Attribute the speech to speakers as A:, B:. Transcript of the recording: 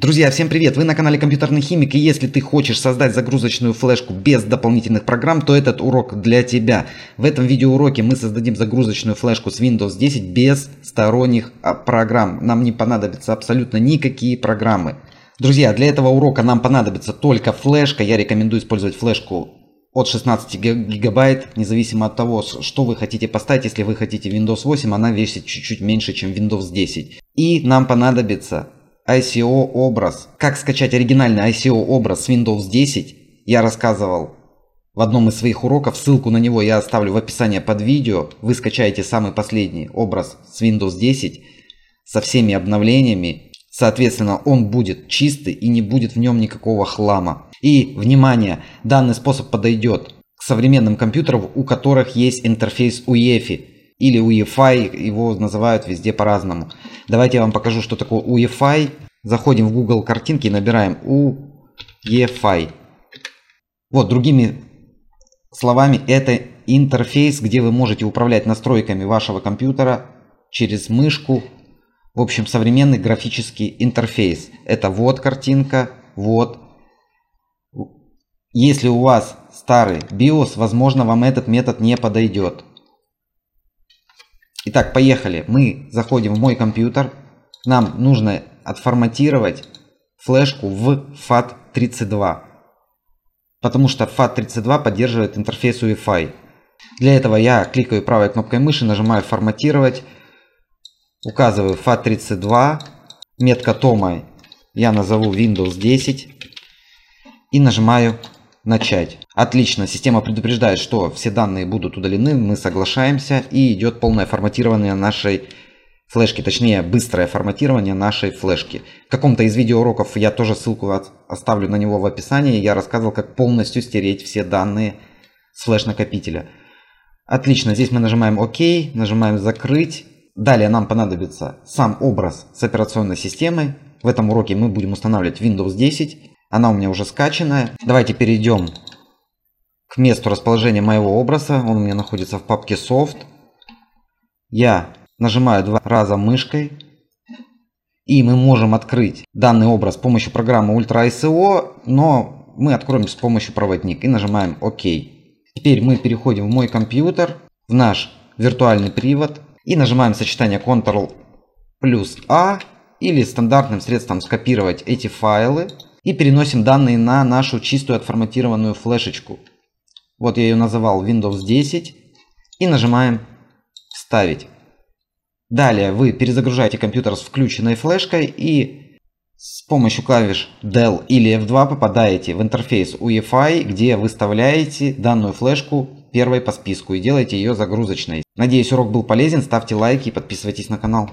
A: Друзья, всем привет! Вы на канале Компьютерный Химик, и если ты хочешь создать загрузочную флешку без дополнительных программ, то этот урок для тебя. В этом видеоуроке мы создадим загрузочную флешку с Windows 10 без сторонних а, программ. Нам не понадобятся абсолютно никакие программы. Друзья, для этого урока нам понадобится только флешка. Я рекомендую использовать флешку от 16 гигабайт, независимо от того, что вы хотите поставить. Если вы хотите Windows 8, она весит чуть-чуть меньше, чем Windows 10. И нам понадобится ICO-образ. Как скачать оригинальный ICO-образ с Windows 10, я рассказывал в одном из своих уроков, ссылку на него я оставлю в описании под видео, вы скачаете самый последний образ с Windows 10 со всеми обновлениями, соответственно он будет чистый и не будет в нем никакого хлама. И, внимание, данный способ подойдет к современным компьютерам, у которых есть интерфейс UEFI, или UEFI, его называют везде по-разному. Давайте я вам покажу, что такое UEFI. Заходим в Google картинки и набираем UEFI. Вот, другими словами, это интерфейс, где вы можете управлять настройками вашего компьютера через мышку. В общем, современный графический интерфейс. Это вот картинка, вот. Если у вас старый BIOS, возможно, вам этот метод не подойдет. Итак, поехали. Мы заходим в мой компьютер. Нам нужно отформатировать флешку в FAT32. Потому что FAT32 поддерживает интерфейс Wi-Fi. Для этого я кликаю правой кнопкой мыши, нажимаю «Форматировать», указываю FAT32, метка тома я назову Windows 10 и нажимаю «Начать». Отлично, система предупреждает, что все данные будут удалены, мы соглашаемся и идет полное форматирование нашей флешки, точнее быстрое форматирование нашей флешки. В каком-то из видеоуроков я тоже ссылку от, оставлю на него в описании, я рассказывал, как полностью стереть все данные с флеш-накопителя. Отлично, здесь мы нажимаем ОК, нажимаем «Закрыть». Далее нам понадобится сам образ с операционной системой. В этом уроке мы будем устанавливать Windows 10. Она у меня уже скачанная. Давайте перейдем к месту расположения моего образа. Он у меня находится в папке Soft. Я нажимаю два раза мышкой. И мы можем открыть данный образ с помощью программы Ultra SEO, но мы откроем с помощью проводник и нажимаем ОК. Теперь мы переходим в мой компьютер, в наш виртуальный привод и нажимаем сочетание Ctrl плюс А или стандартным средством скопировать эти файлы и переносим данные на нашу чистую отформатированную флешечку. Вот я ее называл Windows 10. И нажимаем «Вставить». Далее вы перезагружаете компьютер с включенной флешкой и с помощью клавиш Del или F2 попадаете в интерфейс UEFI, где выставляете данную флешку первой по списку и делаете ее загрузочной. Надеюсь урок был полезен, ставьте лайки и подписывайтесь на канал.